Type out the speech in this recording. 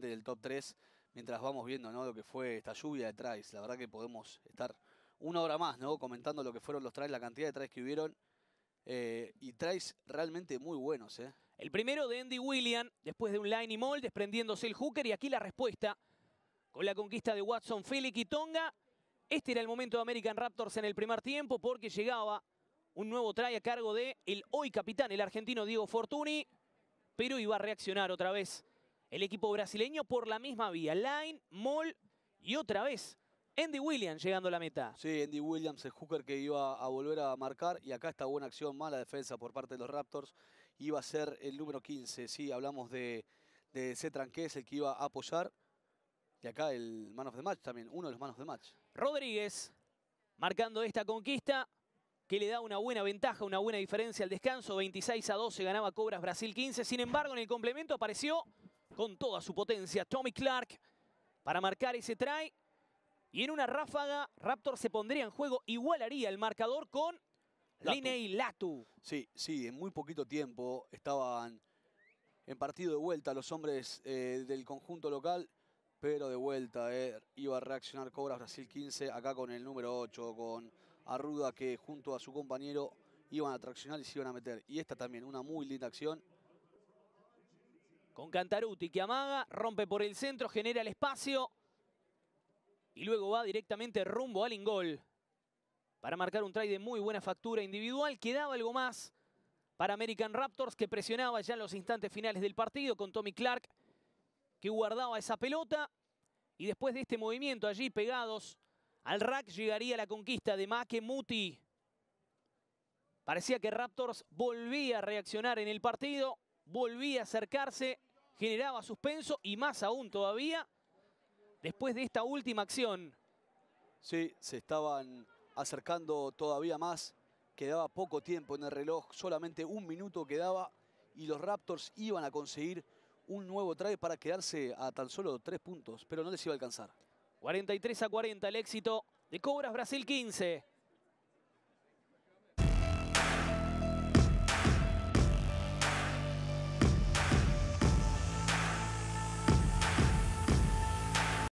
del top 3 mientras vamos viendo ¿no? lo que fue esta lluvia de tries. La verdad que podemos estar una hora más ¿no? comentando lo que fueron los tries, la cantidad de tries que hubieron. Eh, y tries realmente muy buenos. ¿eh? El primero de Andy William, después de un line y mall, desprendiéndose el hooker. Y aquí la respuesta con la conquista de Watson, Felix y Tonga. Este era el momento de American Raptors en el primer tiempo porque llegaba un nuevo try a cargo de el hoy capitán, el argentino Diego Fortuny. Pero iba a reaccionar otra vez el equipo brasileño por la misma vía. Line, Moll y otra vez Andy Williams llegando a la meta. Sí, Andy Williams, el hooker que iba a volver a marcar. Y acá está buena acción, mala defensa por parte de los Raptors. Iba a ser el número 15. Sí, hablamos de, ese C. Tranqués, el que iba a apoyar. Y acá el man of the match también, uno de los manos de match. Rodríguez marcando esta conquista que le da una buena ventaja, una buena diferencia al descanso. 26 a 12 ganaba Cobras Brasil 15. Sin embargo, en el complemento apareció con toda su potencia Tommy Clark para marcar ese try. Y en una ráfaga, Raptor se pondría en juego, igualaría el marcador con Latu. Latu. Sí, sí, en muy poquito tiempo estaban en partido de vuelta los hombres eh, del conjunto local, pero de vuelta eh, iba a reaccionar Cobra Brasil 15, acá con el número 8, con Arruda, que junto a su compañero iban a traccionar y se iban a meter. Y esta también, una muy linda acción con Cantaruti que amaga, rompe por el centro, genera el espacio y luego va directamente rumbo al ingol para marcar un try de muy buena factura individual. Quedaba algo más para American Raptors que presionaba ya en los instantes finales del partido con Tommy Clark que guardaba esa pelota y después de este movimiento allí pegados al rack llegaría la conquista de Make Muti. Parecía que Raptors volvía a reaccionar en el partido volvía a acercarse, generaba suspenso y más aún todavía después de esta última acción. Sí, se estaban acercando todavía más. Quedaba poco tiempo en el reloj, solamente un minuto quedaba y los Raptors iban a conseguir un nuevo try para quedarse a tan solo tres puntos, pero no les iba a alcanzar. 43 a 40 el éxito de Cobras Brasil 15.